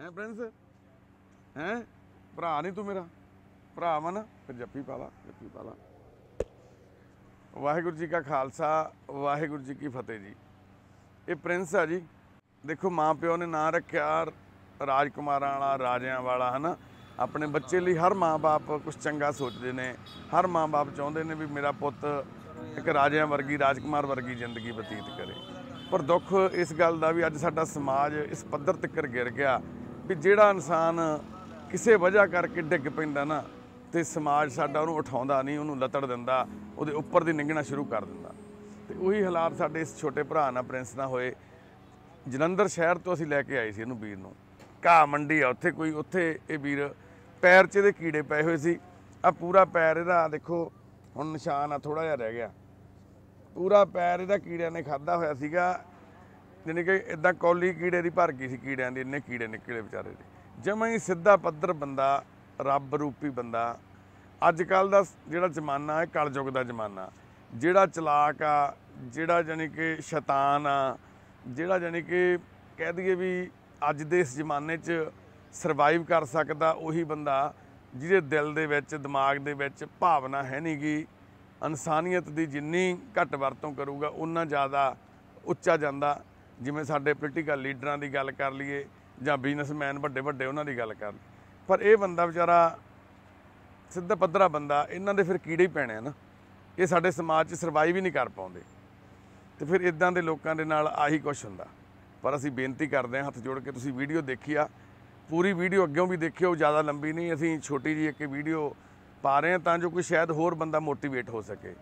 ਹੈ ਪ੍ਰਿੰਸ ਹੈ ਭਰਾ ਨਹੀਂ ਤੂੰ ਮੇਰਾ ਭਰਾ ਮਨ ਫਿਰ ਜੱਫੀ ਪਾ ਲਾ ਜੱਫੀ ਪਾ ਲਾ ਵਾਹਿਗੁਰੂ ਜੀ ਕਾ ਖਾਲਸਾ ਵਾਹਿਗੁਰੂ ਜੀ ਕੀ ਫਤਿਹ ਜੀ ਇਹ ਪ੍ਰਿੰਸ ਆ ਜੀ ਦੇਖੋ ਮਾਂ ਪਿਓ ਨੇ ਨਾਂ ਰੱਖਿਆ ਰਾਜਕੁਮਾਰਾਂ ਵਾਲਾ ਰਾਜਿਆਂ ਵਾਲਾ ਹਨ ਆਪਣੇ ਬੱਚੇ ਲਈ ਹਰ ਮਾਂ-ਬਾਪ ਕੁਝ ਚੰਗਾ ਸੋਚਦੇ ਨੇ ਹਰ ਮਾਂ-ਬਾਪ ਚਾਹੁੰਦੇ ਨੇ ਵੀ ਮੇਰਾ ਪੁੱਤ ਇੱਕ ਰਾਜਿਆਂ ਵਰਗੀ ਰਾਜਕੁਮਾਰ ਵਰਗੀ ਜ਼ਿੰਦਗੀ ਬਤੀਤ ਕਰੇ ਪਰ ਦੁੱਖ ਇਸ ਗੱਲ ਦਾ ਵੀ ਅੱਜ ਸਾਡਾ ਸਮਾਜ ਇਸ ਪੱਧਰ ਤੱਕ ਗਿਰ ਗਿਆ ਵੀ ਜਿਹੜਾ ਇਨਸਾਨ ਕਿਸੇ ਵਜ੍ਹਾ ਕਰਕੇ ਡਿੱਗ ਪੈਂਦਾ ਨਾ ਤੇ ਸਮਾਜ ਸਾਡਾ ਉਹਨੂੰ ਉਠਾਉਂਦਾ ਨਹੀਂ ਉਹਨੂੰ ਲਤੜ ਦਿੰਦਾ ਉਹਦੇ ਉੱਪਰ ਦੀ ਨਿੰਗਣਾ ਸ਼ੁਰੂ ਕਰ ਦਿੰਦਾ ਤੇ ਉਹੀ ਹਾਲਾਤ ਸਾਡੇ ਇਸ ਛੋਟੇ ਭਰਾ ਨਾਲ ਪ੍ਰਿੰਸ ਨਾਲ ਹੋਏ ਜਲੰਧਰ ਸ਼ਹਿਰ ਤੋਂ ਅਸੀਂ ਲੈ ਕੇ ਆਏ ਸੀ ਇਹਨੂੰ ਵੀਰ ਨੂੰ ਘਾ ਮੰਡੀ ਆ ਉੱਥੇ ਕੋਈ ਉੱਥੇ ਇਹ ਵੀਰ ਪੈਰ 'ਚ ਇਹਦੇ ਕੀੜੇ ਪਏ ਹੋਏ ਸੀ ਆ ਪੂਰਾ ਪੈਰ ਇਹਦਾ ਦੇਖੋ ਹੁਣ ਨਿਸ਼ਾਨ ਆ ਥੋੜਾ ਜਿਹਾ ਰਹਿ ਗਿਆ ਪੂਰਾ ਪੈਰ ਇਹਦਾ ਕੀੜਿਆਂ ਨੇ ਖਾਦਾ ਹੋਇਆ ਸੀਗਾ ਜਾਨੀ ਕਿ ਇਦਾਂ ਕੌਲੀ ਕੀੜੇ ਦੀ ਭਰ ਗਈ ਸੀ ਕੀੜਿਆਂ ਦੀ ਇੰਨੇ ਕੀੜੇ ਨਿਕਲੇ ਵਿਚਾਰੇ ਦੇ ਜਮਾਂ ਹੀ ਸਿੱਧਾ ਪੱਧਰ ਬੰਦਾ ਰੱਬ ਰੂਪੀ ਬੰਦਾ ਅੱਜ ਕੱਲ ਦਾ ਜਿਹੜਾ ਜ਼ਮਾਨਾ ਹੈ ਕਲਯੁਗ ਦਾ ਜ਼ਮਾਨਾ ਜਿਹੜਾ ਚਲਾਕ ਆ ਜਿਹੜਾ ਜਾਨੀ ਕਿ ਸ਼ੈਤਾਨ ਆ ਜਿਹੜਾ ਜਾਨੀ ਕਿ ਕਹਿ ਦਈਏ ਵੀ ਅੱਜ ਦੇ ਇਸ ਜ਼ਮਾਨੇ 'ਚ ਸਰਵਾਈਵ ਕਰ ਸਕਦਾ ਉਹੀ ਬੰਦਾ ਜਿਹਦੇ ਦਿਲ ਦੇ ਵਿੱਚ ਦਿਮਾਗ ਦੇ ਵਿੱਚ ਭਾਵਨਾ ਹੈ ਨਹੀਂਗੀ ਇਨਸਾਨੀਅਤ ਦੀ ਜਿੰਨੀ ਘੱਟ ਵਰਤੋਂ ਕਰੂਗਾ ਉਹਨਾਂ ਜ਼ਿਆਦਾ ਉੱਚਾ ਜਾਂਦਾ ਜਿਵੇਂ ਸਾਡੇ ਪੋਲੀਟੀਕਲ ਲੀਡਰਾਂ ਦੀ ਗੱਲ ਕਰ ਲਈਏ ਜਾਂ ਬਿਜ਼ਨਸਮੈਨ ਵੱਡੇ ਵੱਡੇ ਉਹਨਾਂ ਦੀ ਗੱਲ ਕਰ ਲਈ ਪਰ ਇਹ ਬੰਦਾ ਵਿਚਾਰਾ ਸਿੱਧਾ ਪੱਧਰਾ ਬੰਦਾ ਇਹਨਾਂ ਦੇ ਫਿਰ ਕੀੜੇ ਪੈਣੇ ਆ ਨਾ ਇਹ ਸਾਡੇ ਸਮਾਜ 'ਚ ਸਰਵਾਈਵ ਹੀ ਨਹੀਂ ਕਰ ਪਾਉਂਦੇ ਤੇ ਫਿਰ ਇਦਾਂ ਦੇ ਲੋਕਾਂ ਦੇ ਨਾਲ ਆਹੀ ਕੁਝ ਹੁੰਦਾ ਪਰ ਅਸੀਂ ਬੇਨਤੀ ਕਰਦੇ ਹਾਂ ਹੱਥ ਜੋੜ ਕੇ ਤੁਸੀਂ ਵੀਡੀਓ ਦੇਖੀ ਆ ਪੂਰੀ ਵੀਡੀਓ ਅੱਗੇੋਂ ਵੀ ਦੇਖਿਓ ਜ਼ਿਆਦਾ ਲੰਬੀ ਨਹੀਂ ਅਸੀਂ ਛੋਟੀ ਜੀ ਇੱਕ ਵੀਡੀਓ ਪਾ ਰਹੇ ਹਾਂ ਤਾਂ ਜੋ ਕੋਈ ਸ਼ਾਇਦ ਹੋਰ ਬੰਦਾ ਮੋਟੀਵੇਟ ਹੋ ਸਕੇ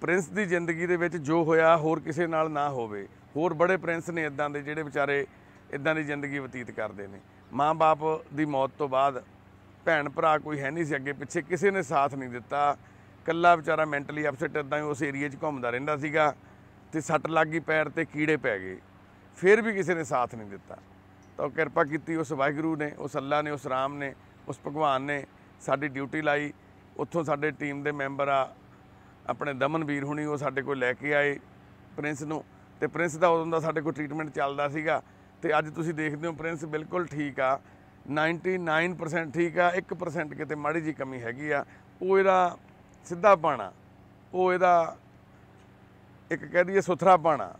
ਪ੍ਰਿੰਸ ਦੀ ਜ਼ਿੰਦਗੀ ਦੇ ਵਿੱਚ ਜੋ ਹੋਇਆ ਹੋਰ ਕਿਸੇ ਨਾਲ ਨਾ ਹੋਵੇ ਹੋਰ ਬੜੇ ਪ੍ਰਿੰਸ ਨੇ ਇਦਾਂ ਦੇ ਜਿਹੜੇ ਵਿਚਾਰੇ ਇਦਾਂ ਦੀ ਜ਼ਿੰਦਗੀ ਬਤੀਤ ਕਰਦੇ ਨੇ ਮਾਂ-ਬਾਪ ਦੀ ਮੌਤ ਤੋਂ ਬਾਅਦ ਭੈਣ ਭਰਾ ਕੋਈ ਹੈ ਨਹੀਂ ਸੀ ਅੱਗੇ ਪਿੱਛੇ ਕਿਸੇ ਨੇ ਸਾਥ ਨਹੀਂ ਦਿੱਤਾ ਕੱਲਾ ਵਿਚਾਰਾ ਮੈਂਟਲੀ ਅਪਸੈਟ ਇਦਾਂ ਹੀ ਉਸ ਏਰੀਆ 'ਚ ਘੁੰਮਦਾ ਰਹਿੰਦਾ ਸੀਗਾ ਤੇ ਸੱਟ ਲੱਗ ਗਈ ਪੈਰ ਤੇ ਕੀੜੇ ਪੈ ਗਏ ਫਿਰ ਵੀ ਕਿਸੇ ਨੇ ਸਾਥ ਨਹੀਂ ਦਿੱਤਾ ਤਾਂ ਕਿਰਪਾ ਕੀਤੀ ਉਸ ਵਾਹਿਗੁਰੂ ਨੇ ਉਸ ਅੱਲਾ ਨੇ ਉਸ ਰਾਮ ਨੇ ਉਸ ਭਗਵਾਨ ਨੇ ਸਾਡੀ ਡਿਊਟੀ ਲਾਈ ਉੱਥੋਂ ਸਾਡੇ ਟੀਮ ਦੇ ਮੈਂਬਰ ਆ ਆਪਣੇ ਦਮਨਵੀਰ ਹੁਣੀ ਉਹ ਸਾਡੇ ਕੋਲ ਲੈ ਕੇ ਆਏ ਪ੍ਰਿੰਸ ਨੂੰ ਤੇ ਪ੍ਰਿੰਸ ਦਾ ਉਦੋਂ ਦਾ ਸਾਡੇ ਕੋਲ ਟ੍ਰੀਟਮੈਂਟ ਚੱਲਦਾ ਸੀਗਾ ਤੇ ਅੱਜ ਤੁਸੀਂ ਦੇਖਦੇ ਹੋ ਪ੍ਰਿੰਸ ਬਿਲਕੁਲ ਠੀਕ ਆ 99% ਠੀਕ ਆ 1% ਕਿਤੇ ਮਾੜੀ ਜੀ ਕਮੀ ਹੈਗੀ ਆ ਉਹ ਇਹਦਾ ਸਿੱਧਾ ਪਾਣਾ ਉਹ ਇਹਦਾ ਇੱਕ ਕਹਿ ਦਈਏ ਸੁਥਰਾ ਪਾਣਾ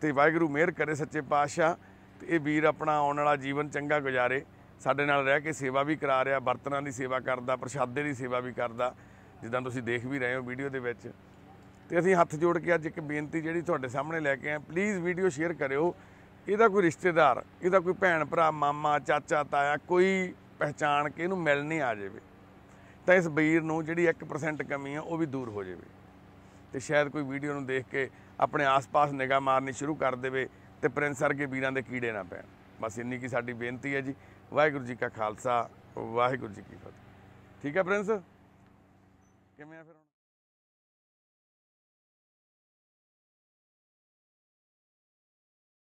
ਤੇ ਵਾਹਿਗੁਰੂ ਮਿਹਰ ਕਰੇ ਸੱਚੇ ਪਾਤਸ਼ਾਹ ਤੇ ਇਹ ਵੀਰ ਆਪਣਾ ਆਉਣ ਵਾਲਾ ਜੀਵਨ ਚੰਗਾ ਗੁਜ਼ਾਰੇ ਸਾਡੇ ਨਾਲ ਰਹਿ ਕੇ ਸੇਵਾ ਵੀ ਕਰਾ ਰਿਹਾ ਬਰਤਨਾਂ ਦੀ ਸੇਵਾ ਕਰਦਾ ਪ੍ਰਸ਼ਾਦੇ ਦੀ ਸੇਵਾ ਵੀ ਕਰਦਾ ਜਿੱਦਾਂ ਤੁਸੀਂ ਦੇਖ ਵੀ ਰਹੇ ਹੋ ਵੀਡੀਓ ਦੇ ਵਿੱਚ ਤੇ ਅਸੀਂ ਹੱਥ ਜੋੜ ਕੇ ਅੱਜ ਇੱਕ ਬੇਨਤੀ ਜਿਹੜੀ ਤੁਹਾਡੇ ਸਾਹਮਣੇ ਲੈ ਕੇ ਆਏ ਪਲੀਜ਼ ਵੀਡੀਓ ਸ਼ੇਅਰ ਕਰਿਓ ਇਹਦਾ ਕੋਈ ਰਿਸ਼ਤੇਦਾਰ ਇਹਦਾ ਕੋਈ ਭੈਣ ਭਰਾ ਮਾਮਾ ਚਾਚਾ ਤਾਇਆ ਕੋਈ ਪਹਿਚਾਣ ਕੇ ਇਹਨੂੰ ਮਿਲਣੇ ਆ ਜਾਵੇ ਤਾਂ ਇਸ ਵੀਰ ਨੂੰ ਜਿਹੜੀ 1% ਕਮੀ ਆ ਉਹ ਵੀ ਦੂਰ ਹੋ ਜਾਵੇ ਤੇ ਸ਼ਾਇਦ ਕੋਈ ਵੀਡੀਓ ਨੂੰ ਦੇਖ ਕੇ ਆਪਣੇ ਆਸ-ਪਾਸ ਨਿਗਾਹ ਮਾਰਨੀ ਸ਼ੁਰੂ ਕਰ ਦੇਵੇ ਤੇ ਪ੍ਰਿੰਸ ਵਰਗੇ ਵੀਰਾਂ ਦੇ ਕੀੜੇ ਨਾ ਪੈਣ ਬਸ ਇੰਨੀ ਕੀ ਸਾਡੀ ਬੇਨਤੀ ਹੈ ਜੀ ਵਾਹਿਗੁਰੂ ਜੀ ਕਾ ਖਾਲਸਾ ਵਾਹਿਗੁਰੂ ਜੀ ਕੀ ਫਤਿਹ ਠੀਕ ਹੈ ਪ੍ਰਿੰਸ ਕਿਵੇਂ ਆ ਫਿਰ